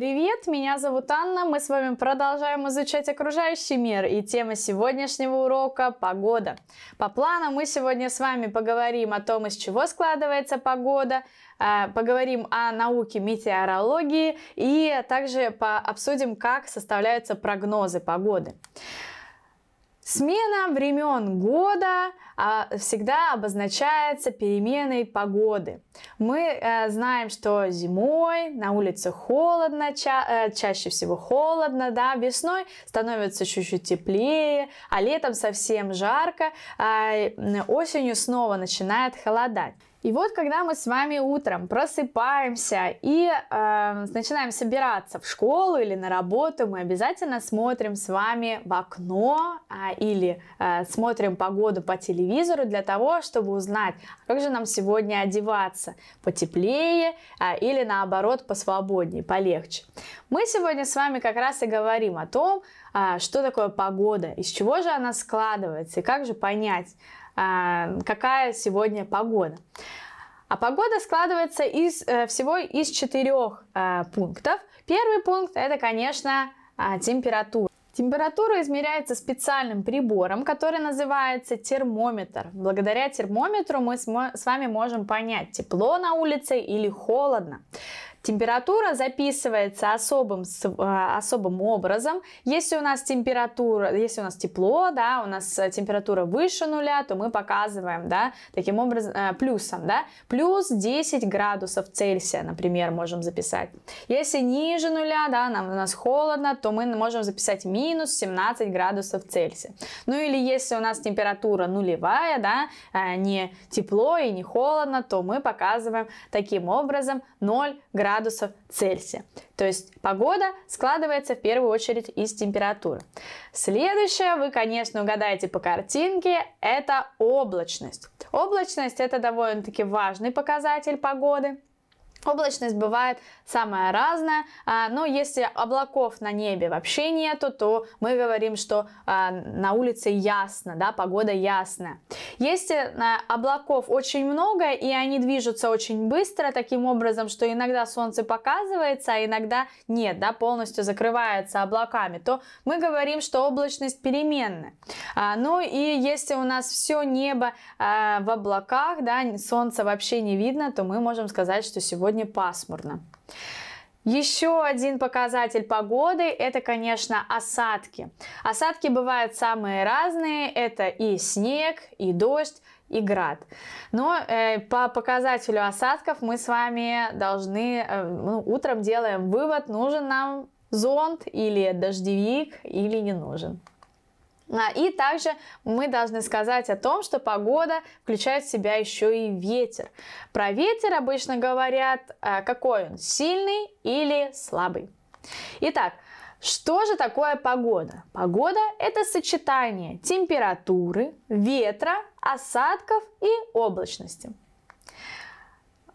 Привет, меня зовут Анна, мы с вами продолжаем изучать окружающий мир и тема сегодняшнего урока – погода. По плану мы сегодня с вами поговорим о том, из чего складывается погода, э, поговорим о науке метеорологии и также пообсудим, как составляются прогнозы погоды. Смена времен года а, всегда обозначается переменой погоды. Мы э, знаем, что зимой на улице холодно, ча э, чаще всего холодно, да, весной становится чуть-чуть теплее, а летом совсем жарко, а осенью снова начинает холодать. И вот когда мы с вами утром просыпаемся и э, начинаем собираться в школу или на работу, мы обязательно смотрим с вами в окно э, или э, смотрим погоду по телевизору для того, чтобы узнать, а как же нам сегодня одеваться, потеплее э, или наоборот посвободнее, полегче. Мы сегодня с вами как раз и говорим о том, э, что такое погода, из чего же она складывается и как же понять, какая сегодня погода. А погода складывается из э, всего из четырех э, пунктов. Первый пункт это, конечно, а, температура. Температура измеряется специальным прибором, который называется термометр. Благодаря термометру мы с вами можем понять, тепло на улице или холодно. Температура записывается особым, э, особым образом. Если у нас температура, если у нас тепло, да, у нас температура выше нуля, то мы показываем, да, таким образом, э, плюсом, да, плюс 10 градусов Цельсия, например, можем записать. Если ниже нуля, да, нам, у нас холодно, то мы можем записать минус 17 градусов Цельсия. Ну или если у нас температура нулевая, да, э, не тепло и не холодно, то мы показываем таким образом 0 градусов градусов Цельсия. То есть погода складывается в первую очередь из температуры. Следующее, вы, конечно, угадаете по картинке, это облачность. Облачность это довольно-таки важный показатель погоды. Облачность бывает самая разная, а, но если облаков на небе вообще нету, то мы говорим, что а, на улице ясно, да, погода ясная. Если а, облаков очень много и они движутся очень быстро, таким образом, что иногда солнце показывается, а иногда нет, да, полностью закрывается облаками, то мы говорим, что облачность переменная. Ну и если у нас все небо в облаках, да, солнца вообще не видно, то мы можем сказать, что сегодня сегодня пасмурно. Еще один показатель погоды – это, конечно, осадки. Осадки бывают самые разные. Это и снег, и дождь, и град. Но э, по показателю осадков мы с вами должны, э, ну, утром делаем вывод, нужен нам зонт или дождевик или не нужен. А, и также мы должны сказать о том, что погода включает в себя еще и ветер. Про ветер обычно говорят, э, какой он, сильный или слабый. Итак, что же такое погода? Погода – это сочетание температуры, ветра, осадков и облачности.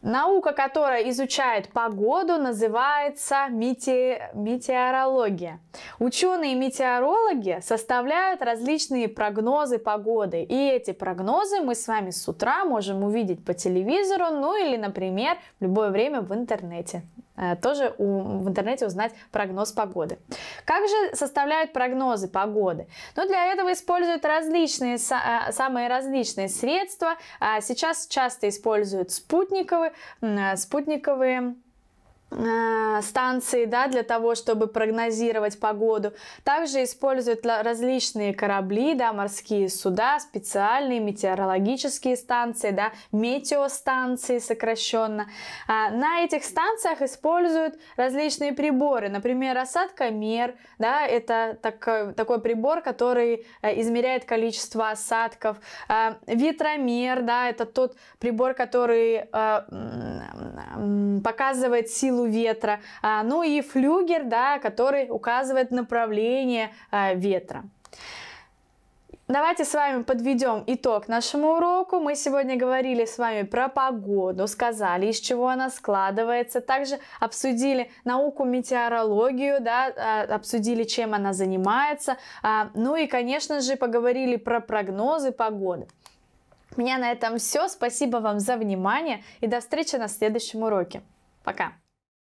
Наука, которая изучает погоду, называется мете... метеорология. Ученые-метеорологи составляют различные прогнозы погоды. И эти прогнозы мы с вами с утра можем увидеть по телевизору, ну или, например, в любое время в интернете. Э, тоже у, в интернете узнать прогноз погоды. Как же составляют прогнозы погоды? Ну, для этого используют различные, э, самые различные средства. А сейчас часто используют э, спутниковые, спутниковые Э, станции да, для того, чтобы прогнозировать погоду. Также используют различные корабли, да, морские суда, специальные метеорологические станции, да, метеостанции сокращенно. А на этих станциях используют различные приборы, например, осадкомер, да, это такой, такой прибор, который э, измеряет количество осадков, а ветромер, да, это тот прибор, который э, показывает силу ветра, а, ну и флюгер, да, который указывает направление а, ветра. Давайте с вами подведем итог нашему уроку. Мы сегодня говорили с вами про погоду, сказали, из чего она складывается. Также обсудили науку метеорологию, да, а, обсудили, чем она занимается. Ну и, конечно же, поговорили про прогнозы погоды. У меня на этом все. Спасибо вам за внимание и до встречи на следующем уроке. Пока!